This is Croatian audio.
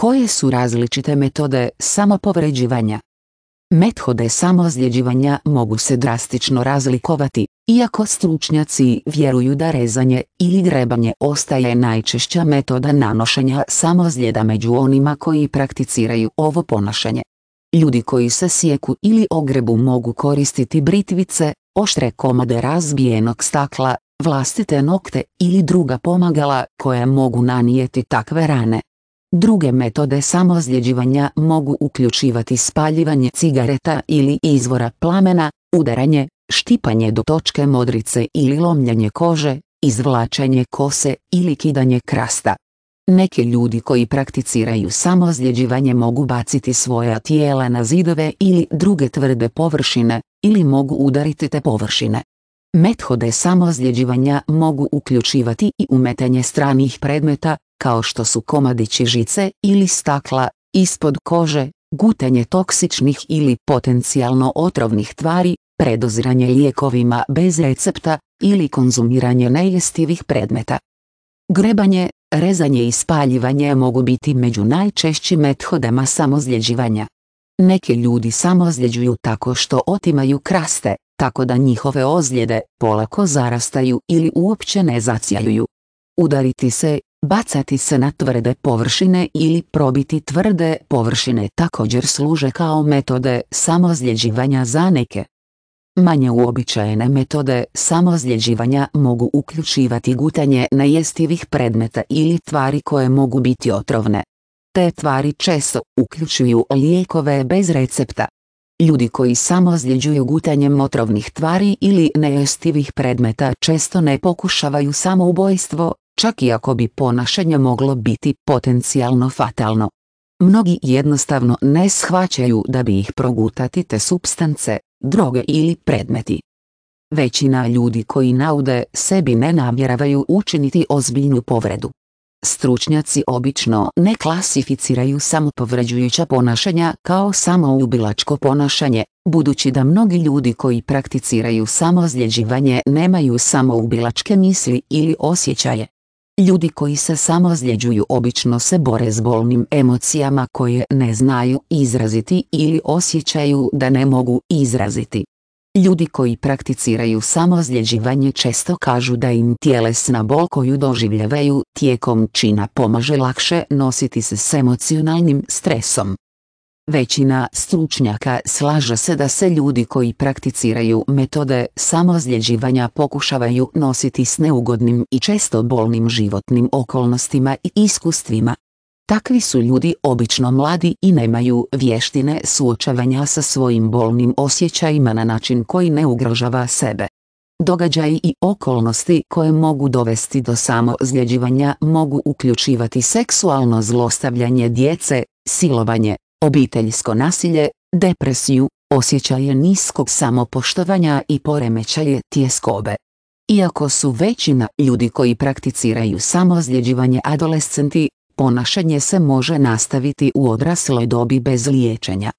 Koje su različite metode samopovređivanja? Methode samozljeđivanja mogu se drastično razlikovati, iako stručnjaci vjeruju da rezanje ili grebanje ostaje najčešća metoda nanošenja samozljeda među onima koji prakticiraju ovo ponašanje. Ljudi koji se sjeku ili ogrebu mogu koristiti britvice, oštre komade razbijenog stakla, vlastite nokte ili druga pomagala koja mogu nanijeti takve rane. Druge metode samozljeđivanja mogu uključivati spaljivanje cigareta ili izvora plamena, udaranje, štipanje do točke modrice ili lomljanje kože, izvlačenje kose ili kidanje krasta. Neki ljudi koji prakticiraju samozljeđivanje mogu baciti svoja tijela na zidove ili druge tvrde površine, ili mogu udariti te površine. Methode samozljeđivanja mogu uključivati i umetanje stranih predmeta, kao što su komadići žice ili stakla, ispod kože, gutanje toksičnih ili potencijalno otrovnih tvari, predoziranje lijekovima bez recepta ili konzumiranje nejestivih predmeta. Grebanje, rezanje i spaljivanje mogu biti među najčešćim methodama samozljeđivanja. Neki ljudi samozljeđuju tako što otimaju kraste, tako da njihove ozljede polako zarastaju ili uopće ne zacijajuju. Udariti se, bacati se na tvrde površine ili probiti tvrde površine također služe kao metode samozljeđivanja za neke. Manje uobičajene metode samozljeđivanja mogu uključivati gutanje nejestivih predmeta ili tvari koje mogu biti otrovne. Te tvari često uključuju lijekove bez recepta. Ljudi koji samo zljeđuju gutanjem otrovnih tvari ili nejestivih predmeta često ne pokušavaju samoubojstvo, čak i ako bi ponašanje moglo biti potencijalno fatalno. Mnogi jednostavno ne shvaćaju da bi ih progutati te substance, droge ili predmeti. Većina ljudi koji naude sebi ne namjeravaju učiniti ozbiljnu povredu. Stručnjaci obično ne klasificiraju samopovređujuća ponašanja kao samoubilačko ponašanje, budući da mnogi ljudi koji prakticiraju samozljeđivanje nemaju samoubilačke misli ili osjećaje. Ljudi koji se samozljeđuju obično se bore s bolnim emocijama koje ne znaju izraziti ili osjećaju da ne mogu izraziti. Ljudi koji prakticiraju samozljeđivanje često kažu da im tjelesna bol koju doživljavaju tijekom čina pomaže lakše nositi se s emocionalnim stresom. Većina stručnjaka slaže se da se ljudi koji prakticiraju metode samozljeđivanja pokušavaju nositi s neugodnim i često bolnim životnim okolnostima i iskustvima, Takvi su ljudi obično mladi i nemaju vještine suočavanja sa svojim bolnim osjećajima na način koji ne ugrožava sebe. Događaji i okolnosti koje mogu dovesti do samozljeđivanja mogu uključivati seksualno zlostavljanje djece, silovanje, obiteljsko nasilje, depresiju, osjećaje niskog samopoštovanja i poremećaje tjeskobe. Iako su većina ljudi koji prakticiraju samozljeđivanje adolescenti, ponašanje se može nastaviti u odrasloj dobi bez liječenja.